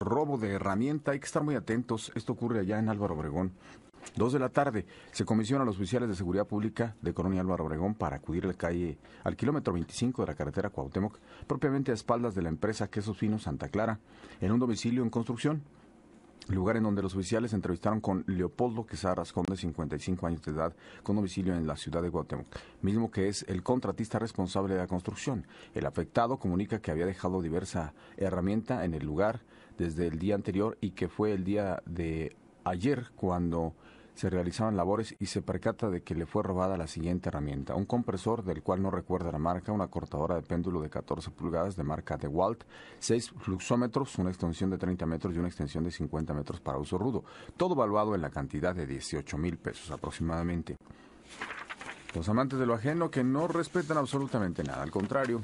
robo de herramienta. Hay que estar muy atentos. Esto ocurre allá en Álvaro Obregón. Dos de la tarde se comisiona a los oficiales de seguridad pública de Colonia Álvaro Obregón para acudir a la calle al kilómetro 25 de la carretera Cuauhtémoc, propiamente a espaldas de la empresa Quesos Finos Santa Clara, en un domicilio en construcción lugar en donde los oficiales entrevistaron con Leopoldo Quesada Rascón, de 55 años de edad, con domicilio en la ciudad de Guatemala, mismo que es el contratista responsable de la construcción. El afectado comunica que había dejado diversa herramienta en el lugar desde el día anterior y que fue el día de ayer cuando se realizaban labores y se percata de que le fue robada la siguiente herramienta, un compresor del cual no recuerda la marca, una cortadora de péndulo de 14 pulgadas de marca DeWalt, seis fluxómetros, una extensión de 30 metros y una extensión de 50 metros para uso rudo, todo valuado en la cantidad de 18 mil pesos aproximadamente. Los amantes de lo ajeno que no respetan absolutamente nada, al contrario,